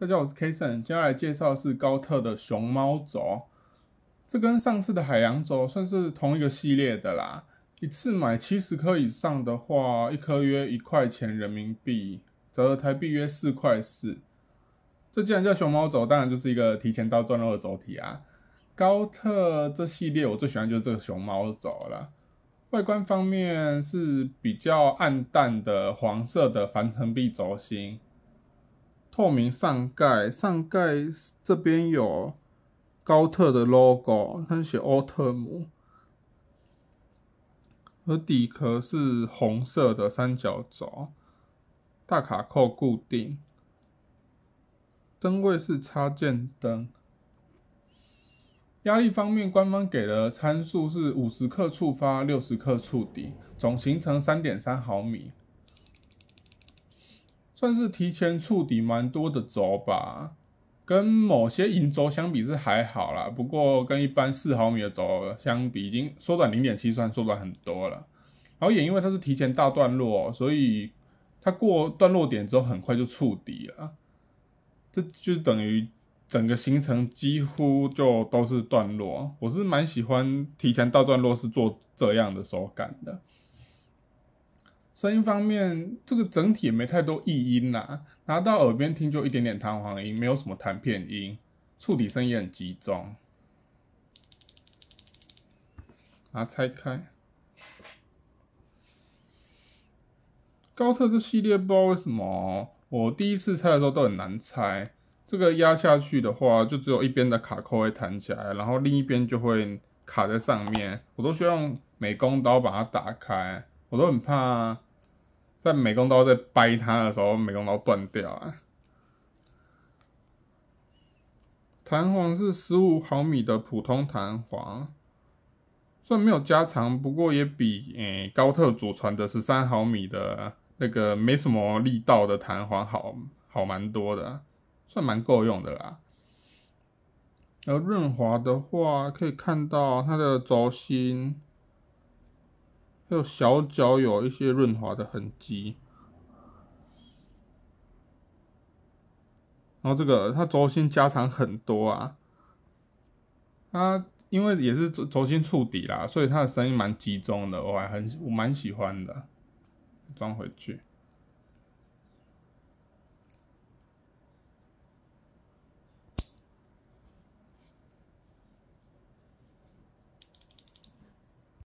大家好，我是 Kason，接下来介绍是高特的熊猫轴，这跟上次的海洋轴算是同一个系列的啦。一次买七十颗以上的话，一颗约一块钱人民币，折合台币约四块四。这既然叫熊猫轴，当然就是一个提前到段落的轴体啊。高特这系列我最喜欢就是这个熊猫轴了。外观方面是比较暗淡的黄色的防尘壁轴心。透明上盖，上盖这边有高特的 logo，那写奥特姆，而底壳是红色的三角轴，大卡扣固定，灯位是插件灯。压力方面，官方给的参数是五十克触发，六十克触底，总行程三点三毫米。算是提前触底蛮多的轴吧，跟某些银轴相比是还好啦，不过跟一般四毫米的轴相比，已经缩短零点七，算缩短很多了。然后也因为它是提前大段落，所以它过段落点之后很快就触底了，这就等于整个行程几乎就都是段落。我是蛮喜欢提前到段落是做这样的手感的。声音方面，这个整体也没太多异音呐，拿到耳边听就一点点弹簧音，没有什么弹片音，触底声也很集中。它拆开，高特这系列不知道为什么，我第一次拆的时候都很难拆。这个压下去的话，就只有一边的卡扣会弹起来，然后另一边就会卡在上面，我都需要用美工刀把它打开，我都很怕。在美工刀在掰它的时候，美工刀断掉啊！弹簧是十五毫米的普通弹簧，虽然没有加长，不过也比诶高特祖传的十三毫米的那个没什么力道的弹簧好好蛮多的，算蛮够用的啦。而润滑的话，可以看到它的轴心。就小脚有一些润滑的痕迹，然后这个它轴心加长很多啊，它因为也是轴轴心触底啦，所以它的声音蛮集中的，我还很我蛮喜欢的，装回去。